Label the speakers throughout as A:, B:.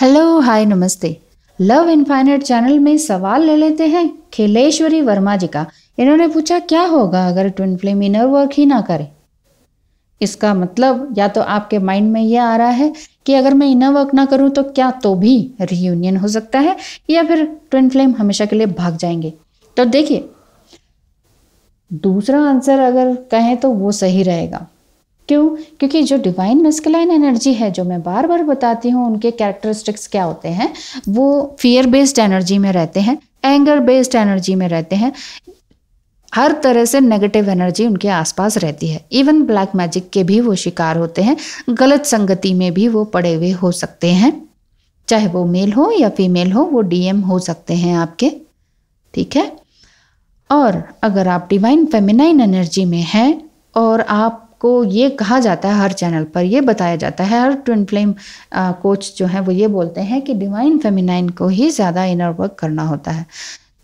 A: hello hi नमस्ते love infinite channel में सवाल ले लेते हैं खेलेश्वरी वर्मा जी का इन्होंने पूछा क्या होगा अगर ट्विन फ्लेम इनर वर्क ही ना करे इसका मतलब या तो आपके माइंड में यह आ रहा है कि अगर मैं इनर वर्क ना करूं तो क्या तो भी रीयूनियन हो सकता है या फिर ट्विन फ्लेम हमेशा के लिए भाग जाएंगे तो देखिए दूसरा आंसर अगर कहें तो वो सही रहेगा क्यों क्योंकि जो डिवाइन मस्कुलाइन एनर्जी है जो मैं बार बार बताती हूँ उनके कैरेक्टरिस्टिक्स क्या होते हैं वो फियर बेस्ड एनर्जी में रहते हैं एंगर बेस्ड एनर्जी में रहते हैं हर तरह से नेगेटिव एनर्जी उनके आसपास रहती है इवन ब्लैक मैजिक के भी वो शिकार होते हैं गलत संगति में भी वो पड़े हुए हो सकते हैं चाहे वो मेल हो या फीमेल हो वो डीएम हो सकते हैं आपके ठीक है और अगर आप डिवाइन फेमिनाइन एनर्जी में हैं और आप को ये कहा जाता है हर चैनल पर ये बताया जाता है हर ट्विन फ्लेम कोच जो हैं वो ये बोलते हैं कि डिवाइन फेमिनाइन को ही ज़्यादा इनर वर्क करना होता है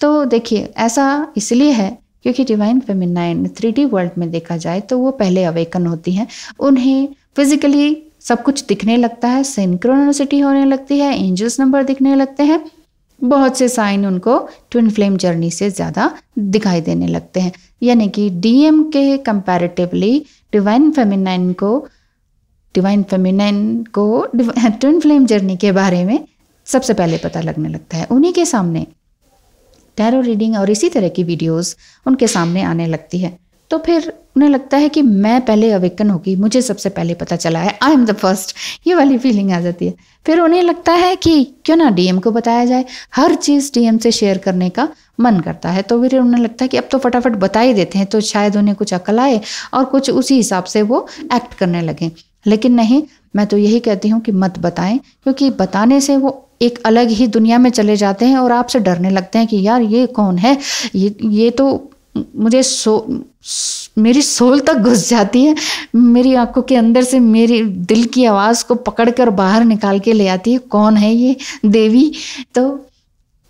A: तो देखिए ऐसा इसलिए है क्योंकि डिवाइन फेमिनाइन थ्री वर्ल्ड में देखा जाए तो वो पहले अवेकन होती हैं उन्हें फिजिकली सब कुछ दिखने लगता है सिंक्रोनोसिटी होने लगती है एंजल्स नंबर दिखने लगते हैं बहुत से साइन उनको ट्विन फ्लेम जर्नी से ज़्यादा दिखाई देने लगते हैं यानी कि डीएम के कंपैरेटिवली डिवाइन फेमिनाइन को डिवाइन फेमिनाइन को ट्विन फ्लेम जर्नी के बारे में सबसे पहले पता लगने लगता है उन्हीं के सामने टैरो रीडिंग और इसी तरह की वीडियोस उनके सामने आने लगती है तो फिर उन्हें लगता है कि मैं पहले अवेकन होगी मुझे सबसे पहले पता चला है आई एम द फर्स्ट ये वाली फीलिंग आ जाती है फिर उन्हें लगता है कि क्यों ना डीएम को बताया जाए हर चीज़ डीएम से शेयर करने का मन करता है तो फिर उन्हें लगता है कि अब तो फटाफट बता ही देते हैं तो शायद उन्हें कुछ अकल आए और कुछ उसी हिसाब से वो एक्ट करने लगें लेकिन नहीं मैं तो यही कहती हूँ कि मत बताएं क्योंकि बताने से वो एक अलग ही दुनिया में चले जाते हैं और आपसे डरने लगते हैं कि यार ये कौन है ये ये तो मुझे सो मेरी सोल तक घुस जाती है मेरी आंखों के अंदर से मेरे दिल की आवाज़ को पकड़ कर बाहर निकाल के ले आती है कौन है ये देवी तो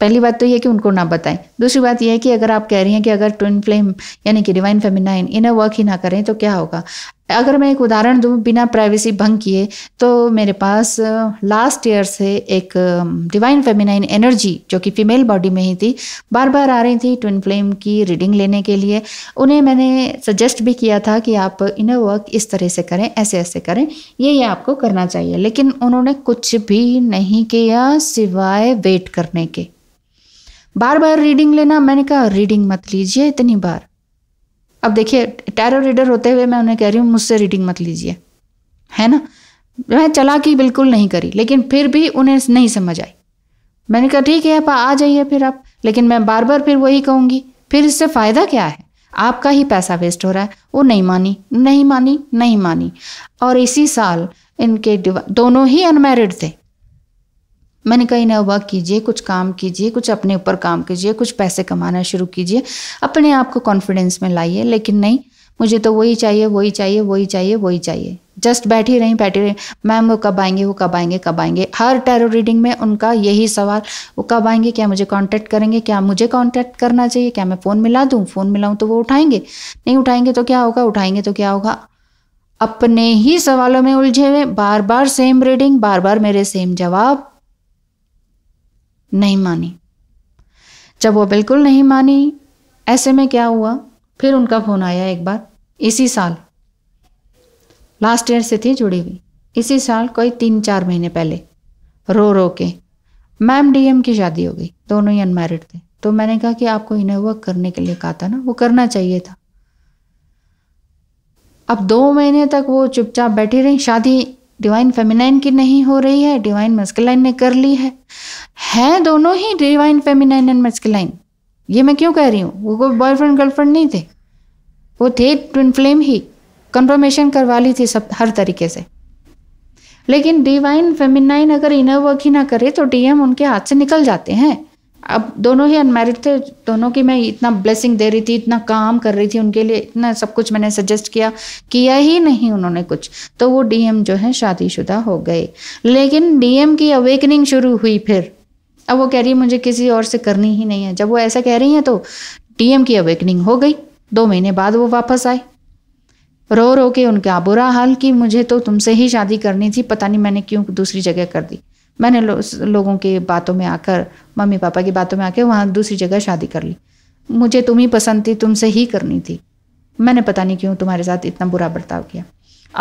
A: पहली बात तो ये कि उनको ना बताएं दूसरी बात यह है कि अगर आप कह रही हैं कि अगर ट्विन फ्लेम यानी कि डिवाइन फेमिनाइन इन्हें वर्क ही ना करें तो क्या होगा अगर मैं एक उदाहरण दूँ बिना प्राइवेसी भंग किए तो मेरे पास लास्ट ईयर से एक डिवाइन फेमिनाइन एनर्जी जो कि फीमेल बॉडी में ही थी बार बार आ रही थी ट्विन फ्लेम की रीडिंग लेने के लिए उन्हें मैंने सजेस्ट भी किया था कि आप इनर वर्क इस तरह से करें ऐसे ऐसे करें ये ये आपको करना चाहिए लेकिन उन्होंने कुछ भी नहीं किया सिवाय वेट करने के बार बार रीडिंग लेना मैंने कहा रीडिंग मत लीजिए इतनी बार अब देखिए टैरो रीडर होते हुए मैं उन्हें कह रही हूँ मुझसे रीडिंग मत लीजिए है ना मैं की बिल्कुल नहीं करी लेकिन फिर भी उन्हें नहीं समझ आई मैंने कहा ठीक है आप आ जाइए फिर आप लेकिन मैं बार बार फिर वही कहूँगी फिर इससे फ़ायदा क्या है आपका ही पैसा वेस्ट हो रहा है वो नहीं मानी नहीं मानी नहीं मानी और इसी साल इनके दोनों ही अनमेरिड थे मैंने कहीं ना वर्क कीजिए कुछ काम कीजिए कुछ अपने ऊपर काम कीजिए कुछ पैसे कमाना शुरू कीजिए अपने आप को कॉन्फिडेंस में लाइए लेकिन नहीं मुझे तो वही चाहिए वही चाहिए वही चाहिए वही चाहिए जस्ट बैठी रहीं बैठी रहीं मैम वो कब आएंगे वो कब आएंगे कब आएंगे हर टैरो रीडिंग में उनका यही सवाल वो कब आएंगे क्या मुझे कांटेक्ट करेंगे क्या मुझे कांटेक्ट करना चाहिए क्या मैं फ़ोन मिला दूँ फ़ोन मिलाऊँ तो वो उठाएंगे नहीं उठाएंगे तो क्या होगा उठाएंगे तो क्या होगा अपने ही सवालों में उलझे हुए बार बार सेम रीडिंग बार बार मेरे सेम जवाब नहीं मानी जब वो बिल्कुल नहीं मानी ऐसे में क्या हुआ फिर उनका फ़ोन आया एक बार इसी साल लास्ट ईयर से थी जुड़ी हुई इसी साल कोई तीन चार महीने पहले रो रो के मैम डीएम की शादी हो गई दोनों ही अनमैरिड थे तो मैंने कहा कि आपको इन्हें वर्क करने के लिए कहा था ना वो करना चाहिए था अब दो महीने तक वो चुपचाप बैठी रही शादी डिवाइन फेमिनाइन की नहीं हो रही है डिवाइन मस्कलाइन ने कर ली है हैं दोनों ही डिवाइन फेमिनाइन एंड मस्किलाइन ये मैं क्यों कह रही हूँ वो कोई बॉयफ्रेंड गर्लफ्रेंड नहीं थे वो थे ट्विन फ्लेम ही कंफर्मेशन करवा ली थी सब हर तरीके से लेकिन डिवाइन फेमिनाइन अगर इनर वर्क ही ना करे तो डीएम उनके हाथ से निकल जाते हैं अब दोनों ही अनमेरिड थे दोनों की मैं इतना ब्लेसिंग दे रही थी इतना काम कर रही थी उनके लिए इतना सब कुछ मैंने सजेस्ट किया किया ही नहीं उन्होंने कुछ तो वो डीएम जो है शादीशुदा हो गए लेकिन डीएम की अवेकनिंग शुरू हुई फिर अब वो कह रही है मुझे किसी और से करनी ही नहीं है जब वो ऐसा कह रही हैं तो डीएम की अवेकनिंग हो गई दो महीने बाद वो वापस आए रो रो के उनका बुरा हाल कि मुझे तो तुमसे ही शादी करनी थी पता नहीं मैंने क्यों दूसरी जगह कर दी मैंने लो, लोगों के बातों में आकर मम्मी पापा की बातों में आकर वहाँ दूसरी जगह शादी कर ली मुझे तुम ही पसंद थी तुमसे ही करनी थी मैंने पता नहीं क्यों तुम्हारे साथ इतना बुरा बर्ताव किया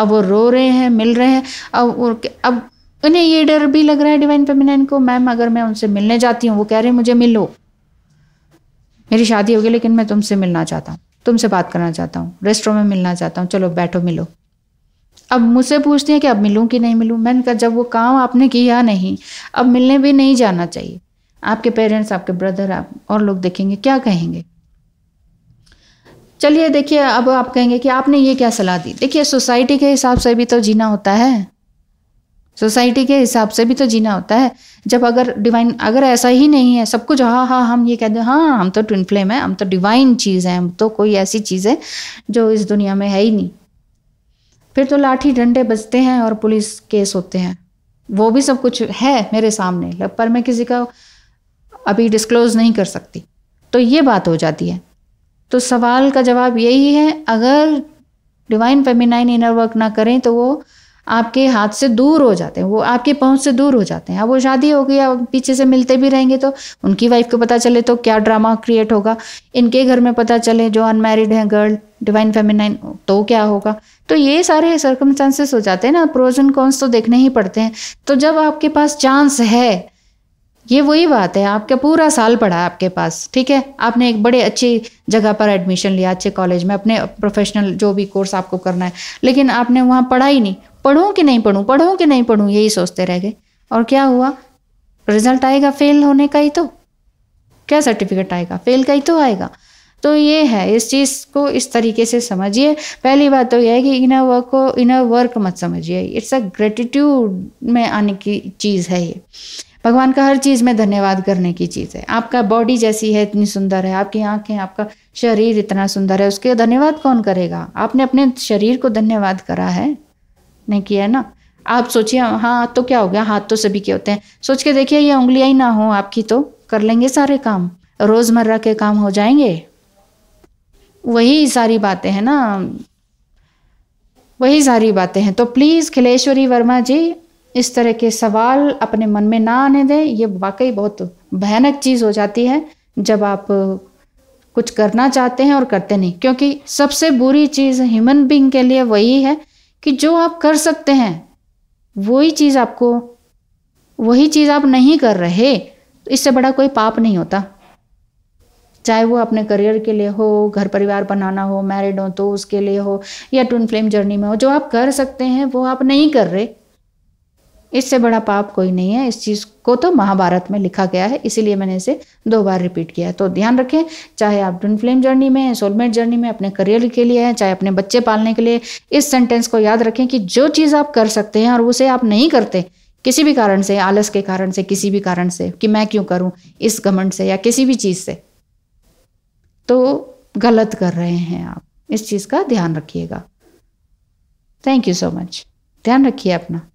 A: अब वो रो रहे हैं मिल रहे हैं अब अब उन्हें ये डर भी लग रहा है डिवाइन फेमिनाइन को मैम अगर मैं उनसे मिलने जाती हूँ वो कह रहे हैं मुझे मिलो मेरी शादी होगी लेकिन मैं तुमसे मिलना चाहता हूँ तुमसे बात करना चाहता हूँ रेस्टोरेंट में मिलना चाहता हूँ चलो बैठो मिलो अब मुझसे पूछती हैं कि अब मिलूँ कि नहीं मिलूँ मैंने कहा जब वो काम आपने किया नहीं अब मिलने भी नहीं जाना चाहिए आपके पेरेंट्स आपके ब्रदर आप और लोग देखेंगे क्या कहेंगे चलिए देखिए अब आप कहेंगे कि आपने ये क्या सलाह दी देखिए सोसाइटी के हिसाब से भी तो जीना होता है सोसाइटी के हिसाब से भी तो जीना होता है जब अगर डिवाइन अगर ऐसा ही नहीं है सब कुछ हाँ हाँ हम ये कह दें हाँ हम तो ट्विन फ्लेम है हम तो डिवाइन चीज़ है हम तो कोई ऐसी चीज़ है जो इस दुनिया में है ही नहीं फिर तो लाठी डंडे बजते हैं और पुलिस केस होते हैं वो भी सब कुछ है मेरे सामने पर मैं किसी का अभी डिस्क्लोज नहीं कर सकती तो ये बात हो जाती है तो सवाल का जवाब यही है अगर डिवाइन फेमिनाइन इनर वर्क ना करें तो वो आपके हाथ से दूर हो जाते हैं वो आपके पहुंच से दूर हो जाते हैं अब वो शादी हो गई अब पीछे से मिलते भी रहेंगे तो उनकी वाइफ को पता चले तो क्या ड्रामा क्रिएट होगा इनके घर में पता चले जो अनमैरिड हैं गर्ल डिवाइन फेमिनाइन तो क्या होगा तो ये सारे सर्कमस्टांसेस हो जाते हैं ना प्रोजन कौनस कॉन्स तो देखने ही पड़ते हैं तो जब आपके पास चांस है ये वही बात है आपका पूरा साल पड़ा है आपके पास ठीक है आपने एक बड़े अच्छी जगह पर एडमिशन लिया अच्छे कॉलेज में अपने प्रोफेशनल जो भी कोर्स आपको करना है लेकिन आपने वहाँ पढ़ा ही नहीं पढ़ूँ कि नहीं पढ़ूँ पढ़ूँ कि नहीं पढ़ूँ यही सोचते रह गए और क्या हुआ रिजल्ट आएगा फेल होने का ही तो क्या सर्टिफिकेट आएगा फेल का ही तो आएगा तो ये है इस चीज़ को इस तरीके से समझिए पहली बात तो यह है कि इनर वर्क को इनर वर्क मत समझिए इट्स अ ग्रेटिट्यूड में आने की चीज़ है ये भगवान का हर चीज़ में धन्यवाद करने की चीज़ है आपका बॉडी जैसी है इतनी सुंदर है आपकी आँखें आपका शरीर इतना सुंदर है उसके धन्यवाद कौन करेगा आपने अपने शरीर को धन्यवाद करा है ने किया है ना आप सोचिए हाँ तो क्या हो गया हाथ तो सभी के होते हैं सोच के देखिए ये उंगलियां ही ना हो आपकी तो कर लेंगे सारे काम रोज़मर्रा के काम हो जाएंगे वही सारी बातें हैं ना वही सारी बातें हैं तो प्लीज़ खिलेश्वरी वर्मा जी इस तरह के सवाल अपने मन में ना आने दें ये वाकई बहुत भयानक चीज़ हो जाती है जब आप कुछ करना चाहते हैं और करते नहीं क्योंकि सबसे बुरी चीज़ ह्यूमन बींग के लिए वही है कि जो आप कर सकते हैं वही चीज़ आपको वही चीज़ आप नहीं कर रहे तो इससे बड़ा कोई पाप नहीं होता चाहे वो अपने करियर के लिए हो घर परिवार बनाना हो मैरिड हो तो उसके लिए हो या ट्विन फ्लेम जर्नी में हो जो आप कर सकते हैं वो आप नहीं कर रहे इससे बड़ा पाप कोई नहीं है इस चीज़ को तो महाभारत में लिखा गया है इसीलिए मैंने इसे दो बार रिपीट किया है तो ध्यान रखें चाहे आप ट्विन फ्लेम जर्नी में सोलमेट जर्नी में अपने करियर के लिए चाहे अपने बच्चे पालने के लिए इस सेंटेंस को याद रखें कि जो चीज़ आप कर सकते हैं और उसे आप नहीं करते किसी भी कारण से आलस के कारण से किसी भी कारण से कि मैं क्यों करूं इस घमंड से या किसी भी चीज़ से तो गलत कर रहे हैं आप इस चीज़ का ध्यान रखिएगा थैंक यू सो मच ध्यान रखिए अपना